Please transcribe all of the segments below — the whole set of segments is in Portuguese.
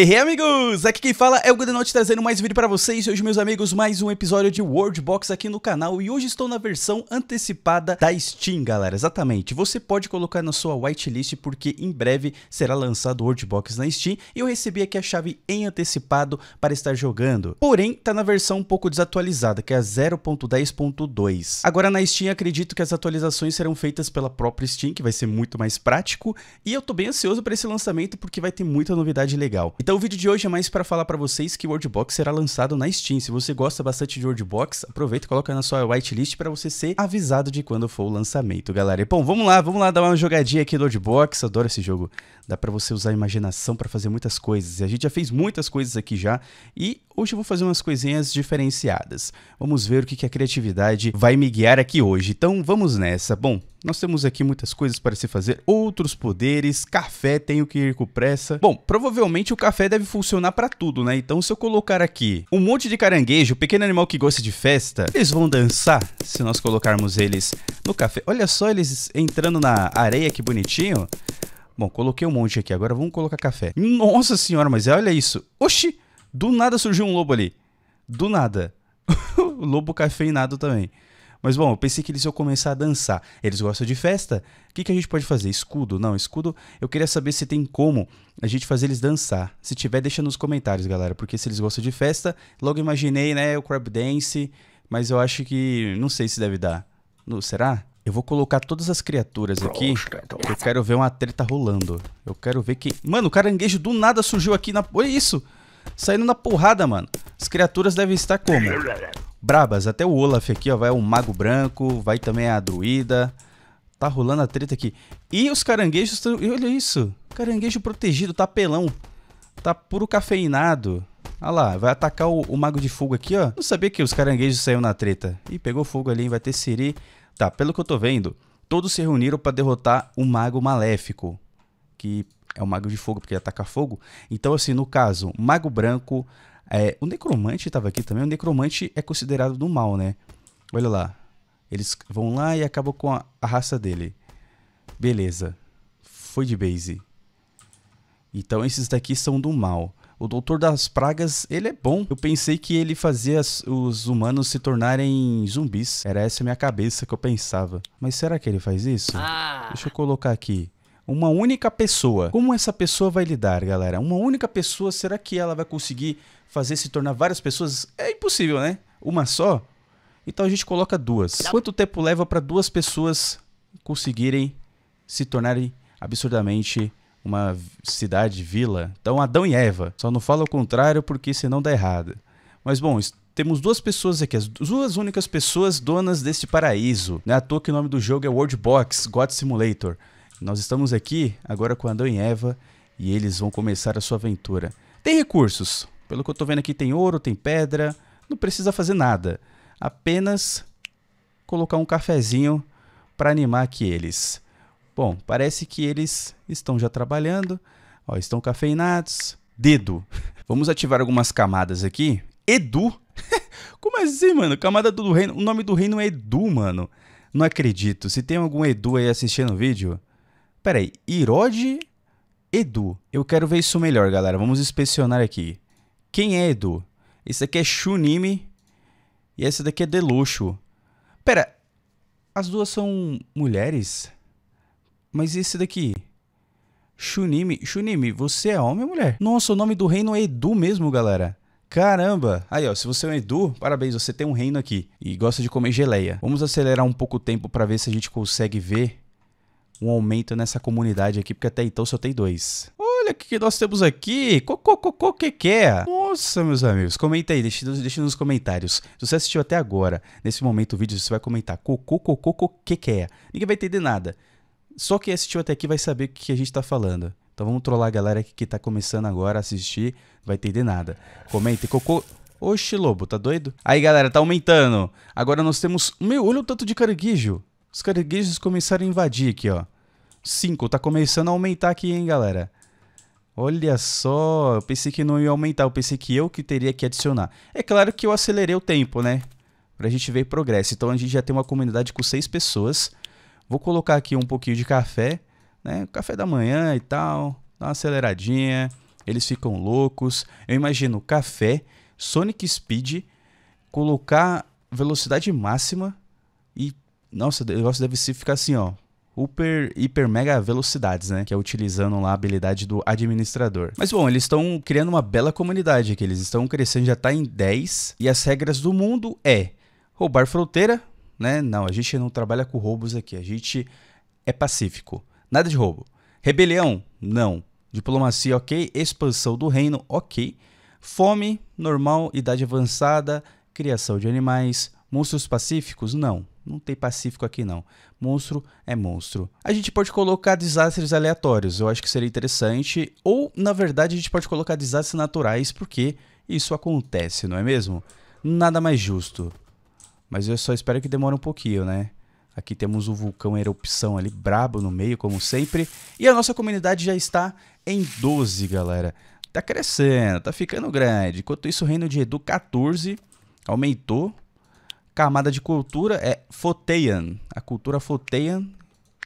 Hey amigos, aqui quem fala é o Gudenote trazendo mais um vídeo para vocês. Hoje, meus amigos, mais um episódio de World Box aqui no canal e hoje estou na versão antecipada da Steam, galera. Exatamente. Você pode colocar na sua whitelist porque em breve será lançado o World Box na Steam e eu recebi aqui a chave em antecipado para estar jogando. Porém, tá na versão um pouco desatualizada, que é a 0.10.2. Agora na Steam acredito que as atualizações serão feitas pela própria Steam, que vai ser muito mais prático, e eu tô bem ansioso para esse lançamento porque vai ter muita novidade legal. Então o vídeo de hoje é mais para falar para vocês que o Wordbox será lançado na Steam. Se você gosta bastante de Wordbox, aproveita e coloca na sua whitelist para você ser avisado de quando for o lançamento, galera. E, bom, vamos lá, vamos lá dar uma jogadinha aqui no Wordbox. Adoro esse jogo. Dá para você usar a imaginação para fazer muitas coisas. E a gente já fez muitas coisas aqui já e hoje eu vou fazer umas coisinhas diferenciadas. Vamos ver o que, que a criatividade vai me guiar aqui hoje. Então vamos nessa. Bom, nós temos aqui muitas coisas para se fazer, outros poderes, café, tenho que ir com pressa. Bom, provavelmente o café deve funcionar para tudo, né? Então se eu colocar aqui um monte de caranguejo, pequeno animal que gosta de festa, eles vão dançar se nós colocarmos eles no café. Olha só eles entrando na areia, que bonitinho. Bom, coloquei um monte aqui, agora vamos colocar café. Nossa senhora, mas olha isso. Oxi, do nada surgiu um lobo ali. Do nada. o lobo cafeinado também. Mas bom, eu pensei que eles iam começar a dançar. Eles gostam de festa? O que, que a gente pode fazer? Escudo? Não, escudo. Eu queria saber se tem como a gente fazer eles dançar. Se tiver, deixa nos comentários, galera. Porque se eles gostam de festa, logo imaginei, né? O crab dance. Mas eu acho que. Não sei se deve dar. Não, será? Eu vou colocar todas as criaturas aqui. Então. Eu quero ver uma treta rolando. Eu quero ver que... Mano, o caranguejo do nada surgiu aqui na... Olha isso! Saindo na porrada, mano. As criaturas devem estar como? brabas. Até o Olaf aqui, ó, vai o Mago Branco, vai também a Druida. Tá rolando a treta aqui. E os caranguejos, olha isso. Caranguejo protegido, tá pelão. Tá puro cafeinado. Olha lá, vai atacar o, o Mago de Fogo aqui, ó. Não sabia que os caranguejos saíram na treta. Ih, pegou fogo ali, vai ter Siri. Tá, pelo que eu tô vendo, todos se reuniram para derrotar o Mago Maléfico. Que é o Mago de Fogo, porque ataca fogo. Então, assim, no caso, Mago Branco, é, o necromante estava aqui também. O necromante é considerado do mal, né? Olha lá. Eles vão lá e acabam com a, a raça dele. Beleza. Foi de base. Então esses daqui são do mal. O Doutor das Pragas, ele é bom. Eu pensei que ele fazia os humanos se tornarem zumbis. Era essa a minha cabeça que eu pensava. Mas será que ele faz isso? Ah. Deixa eu colocar aqui uma única pessoa. Como essa pessoa vai lidar, galera? Uma única pessoa, será que ela vai conseguir fazer se tornar várias pessoas? É impossível, né? Uma só? Então a gente coloca duas. Quanto tempo leva para duas pessoas conseguirem se tornarem absurdamente uma cidade, vila? Então Adão e Eva. Só não fala o contrário porque senão dá errado. Mas bom, temos duas pessoas aqui, as duas únicas pessoas donas deste paraíso. Não é à toa que o nome do jogo é World Box God Simulator. Nós estamos aqui agora com Adão e Eva e eles vão começar a sua aventura. Tem recursos. Pelo que eu estou vendo aqui, tem ouro, tem pedra. Não precisa fazer nada. Apenas colocar um cafezinho para animar aqui eles. Bom, parece que eles estão já trabalhando. Ó, estão cafeinados. Dedo. Vamos ativar algumas camadas aqui. Edu? Como assim, mano? Camada do reino. O nome do reino é Edu, mano. Não acredito. Se tem algum Edu aí assistindo o vídeo, Peraí, Irode Edu. Eu quero ver isso melhor, galera. Vamos inspecionar aqui. Quem é Edu? Esse daqui é Shunimi e essa daqui é Deluxo. Pera, as duas são mulheres? Mas esse daqui? Shunimi, Shunimi, você é homem ou mulher? Nossa, o nome do reino é Edu mesmo, galera. Caramba! Aí, ó, se você é um Edu, parabéns, você tem um reino aqui e gosta de comer geleia. Vamos acelerar um pouco o tempo para ver se a gente consegue ver um aumento nessa comunidade aqui, porque até então só tem dois. Olha o que, nós temos aqui. Cocococô que que é? Nossa, meus amigos. Comenta aí, deixa, deixa nos comentários. Se você assistiu até agora, nesse momento o vídeo, você vai comentar cocococô que que é. Ninguém vai entender nada. Só quem assistiu até aqui vai saber o que a gente tá falando. Então vamos trollar a galera que tá começando agora a assistir, não vai entender nada. Comenta cocô. Oxi, lobo, tá doido? Aí, galera, tá aumentando. Agora nós temos... Meu, olha o tanto de caranguejo. Os caranguejos começaram a invadir aqui, ó. 5. Tá começando a aumentar aqui, hein, galera? Olha só, eu pensei que não ia aumentar, eu pensei que eu que teria que adicionar. É claro que eu acelerei o tempo, né? Pra gente ver progresso. Então a gente já tem uma comunidade com seis pessoas. Vou colocar aqui um pouquinho de café, né? Café da manhã e tal. Dá uma aceleradinha. Eles ficam loucos. Eu imagino café, Sonic Speed, colocar velocidade máxima e. Nossa, o negócio deve ficar assim, ó. Super, hiper, mega velocidades, né? Que é utilizando lá a habilidade do administrador. Mas bom, eles estão criando uma bela comunidade aqui. Eles estão crescendo, já tá em 10. E as regras do mundo é roubar fronteira, né? Não, a gente não trabalha com roubos aqui. A gente é pacífico. Nada de roubo. Rebelião? Não. Diplomacia, ok. Expansão do reino, ok. Fome, normal, idade avançada, criação de animais, monstros pacíficos, não. Não tem pacífico aqui não. Monstro é monstro. A gente pode colocar desastres aleatórios, eu acho que seria interessante. Ou, na verdade, a gente pode colocar desastres naturais, porque isso acontece, não é mesmo? Nada mais justo. Mas eu só espero que demore um pouquinho, né? Aqui temos o vulcão em erupção ali, brabo no meio, como sempre. E a nossa comunidade já está em 12, galera. Tá crescendo, tá ficando grande. Enquanto isso, o reino de Edu 14 aumentou camada de cultura é Foteian, a cultura Foteian,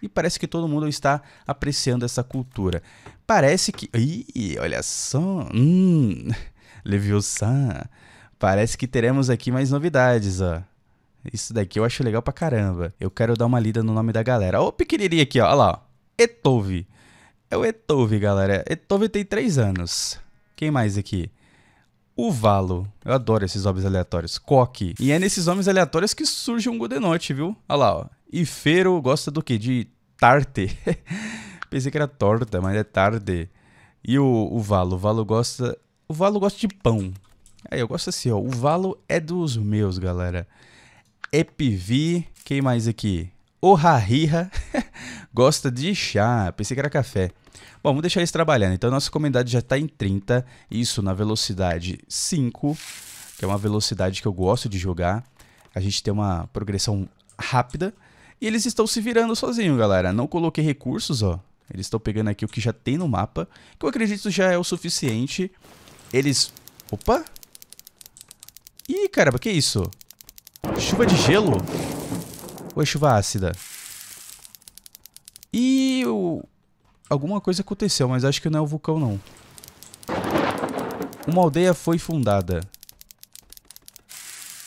e parece que todo mundo está apreciando essa cultura. Parece que. Ih, olha só! Hum, Parece que teremos aqui mais novidades, ó. Isso daqui eu acho legal pra caramba. Eu quero dar uma lida no nome da galera. Ô, pequenininho aqui, ó. Olha lá, ó. Etove. É o Etove, galera. Etove tem 3 anos. Quem mais aqui? o Valo. Eu adoro esses homens aleatórios. Coque. E é nesses homens aleatórios que surge um Godenote, viu? Olha lá, ó. E Feiro gosta do quê? De tarte. Pensei que era torta, mas é tarte. E o, o Valo? O Valo gosta... O Valo gosta de pão. Aí, eu gosto assim, ó. O Valo é dos meus, galera. Epivi. Quem mais aqui? O Harira. Gosta de chá. Pensei que era café. Bom, vamos deixar eles trabalhando. Então, nossa comunidade já está em 30. Isso na velocidade 5, que é uma velocidade que eu gosto de jogar. A gente tem uma progressão rápida. E eles estão se virando sozinhos, galera. Não coloquei recursos, ó. Eles estão pegando aqui o que já tem no mapa, que eu acredito já é o suficiente. Eles... Opa! Ih, caramba, que isso? Chuva de gelo? Ou é chuva ácida? alguma coisa aconteceu, mas acho que não é o vulcão não. Uma aldeia foi fundada.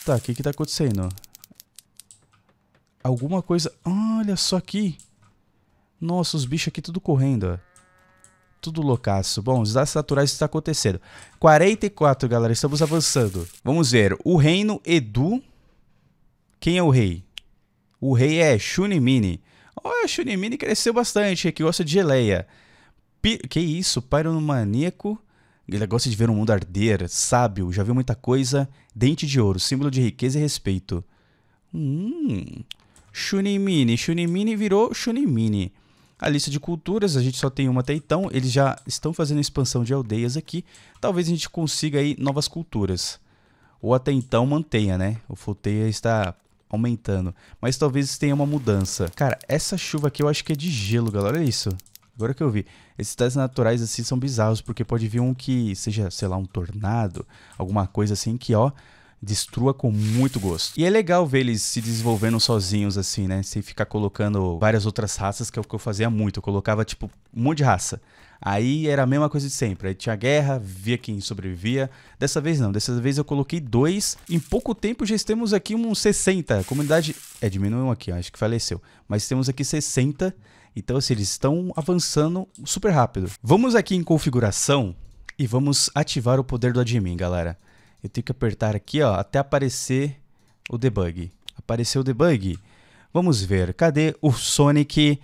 Tá, o que que tá acontecendo? Alguma coisa... Olha só aqui. Nossa, os bichos aqui tudo correndo, ó. Tudo loucaço. Bom, os dados naturais está acontecendo. 44, galera. Estamos avançando. Vamos ver. O reino Edu... Quem é o rei? O rei é Shunimini. Olha, o Shunemine cresceu bastante, que gosta de geleia. Pi que isso, maníaco. Ele gosta de ver o um mundo arder, sábio, já viu muita coisa. Dente de ouro, símbolo de riqueza e respeito. Hum. Shunimini. Shunimini virou Shunimini. A lista de culturas, a gente só tem uma até então. Eles já estão fazendo expansão de aldeias aqui. Talvez a gente consiga aí novas culturas. Ou até então mantenha, né? O Futeia está aumentando. Mas talvez tenha uma mudança. Cara, essa chuva aqui eu acho que é de gelo, galera. Olha isso. Agora que eu vi. Esses testes naturais assim são bizarros, porque pode vir um que seja, sei lá, um tornado, alguma coisa assim que, ó, destrua com muito gosto. E é legal ver eles se desenvolvendo sozinhos assim, né? Sem ficar colocando várias outras raças, que é o que eu fazia muito. Eu colocava, tipo, um monte de raça. Aí era a mesma coisa de sempre. Aí tinha guerra, via quem sobrevivia. Dessa vez não, dessa vez eu coloquei dois. Em pouco tempo já temos aqui uns 60. A comunidade. É, diminuiu aqui, acho que faleceu. Mas temos aqui 60. Então, assim, eles estão avançando super rápido. Vamos aqui em configuração e vamos ativar o poder do admin, galera. Eu tenho que apertar aqui, ó, até aparecer o debug. Apareceu o debug. Vamos ver, cadê o Sonic?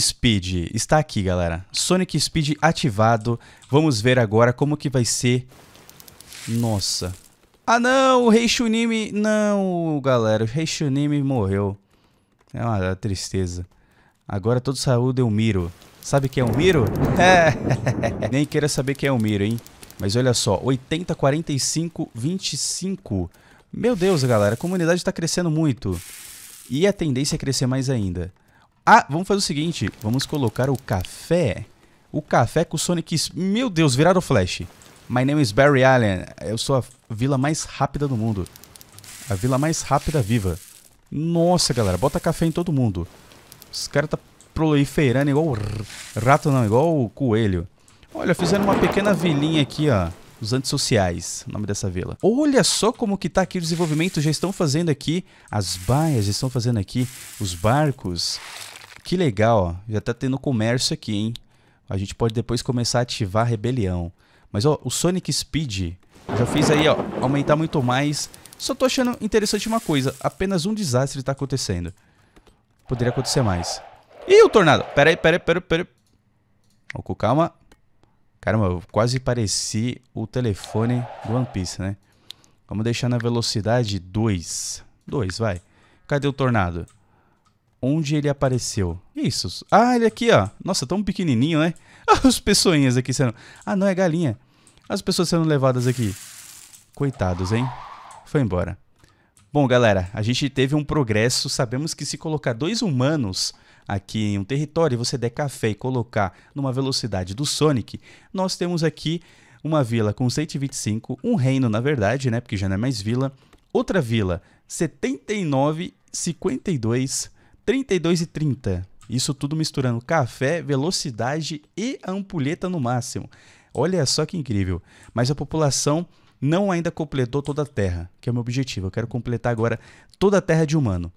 Speed está aqui, galera. Sonic Speed ativado. Vamos ver agora como que vai ser. Nossa. Ah, não! O Rei Shunimi... Não, galera. O Rei Shunimi morreu. É uma tristeza. Agora todo saúde é o Miro. Sabe quem é o Miro? É. Nem queira saber quem é o Miro, hein? Mas olha só. 80, 45, 25. Meu Deus, galera. A comunidade está crescendo muito. E a tendência é crescer mais ainda. Ah, vamos fazer o seguinte. Vamos colocar o café. O café com o Sonic... Meu Deus, viraram Flash. My name is Barry Allen. Eu sou a vila mais rápida do mundo. A vila mais rápida viva. Nossa, galera. Bota café em todo mundo. Os caras tá proliferando igual rato, não. Igual o coelho. Olha, fizeram uma pequena vilinha aqui, ó. Os Antissociais, nome dessa vila. Olha só como que tá aqui o desenvolvimento, já estão fazendo aqui as baias, estão fazendo aqui os barcos. Que legal, ó. já tá tendo comércio aqui, hein? A gente pode depois começar a ativar a rebelião. Mas ó, o Sonic Speed, já fiz aí, ó, aumentar muito mais. Só tô achando interessante uma coisa, apenas um desastre tá acontecendo. Poderia acontecer mais. Ih, o tornado! Pera aí, pera aí, pera pera com calma. Caramba, eu quase pareci o telefone do One Piece, né? Vamos deixar na velocidade 2. 2, vai. Cadê o tornado? Onde ele apareceu? Isso. Ah, ele aqui, ó. Nossa, tão pequenininho, né? Ah, os pessoinhas aqui sendo... Ah, não, é galinha. As pessoas sendo levadas aqui. Coitados, hein? Foi embora. Bom, galera, a gente teve um progresso. Sabemos que se colocar dois humanos aqui em um território e você der café e colocar numa velocidade do Sonic, nós temos aqui uma vila com 125, um reino na verdade, né, porque já não é mais vila, outra vila 79, 52, 32 e 30. Isso tudo misturando café, velocidade e ampulheta no máximo. Olha só que incrível. Mas a população não ainda completou toda a Terra, que é o meu objetivo. Eu quero completar agora toda a Terra de humano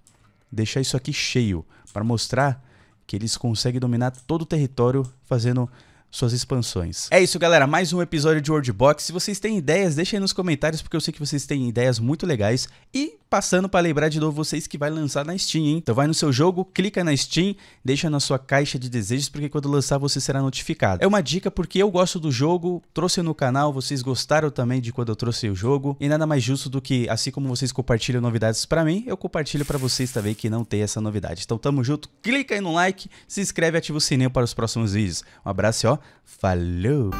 deixar isso aqui cheio para mostrar que eles conseguem dominar todo o território fazendo suas expansões. É isso, galera. Mais um episódio de World Box. Se vocês têm ideias, deixem aí nos comentários, porque eu sei que vocês têm ideias muito legais. E Passando para lembrar de novo vocês que vai lançar na Steam, hein? Então vai no seu jogo, clica na Steam, deixa na sua caixa de desejos, porque quando lançar você será notificado. É uma dica porque eu gosto do jogo, trouxe no canal, vocês gostaram também de quando eu trouxe o jogo, e nada mais justo do que, assim como vocês compartilham novidades para mim, eu compartilho para vocês também que não tem essa novidade. Então tamo junto, clica aí no like, se inscreve e ativa o sininho para os próximos vídeos. Um abraço e ó, falou!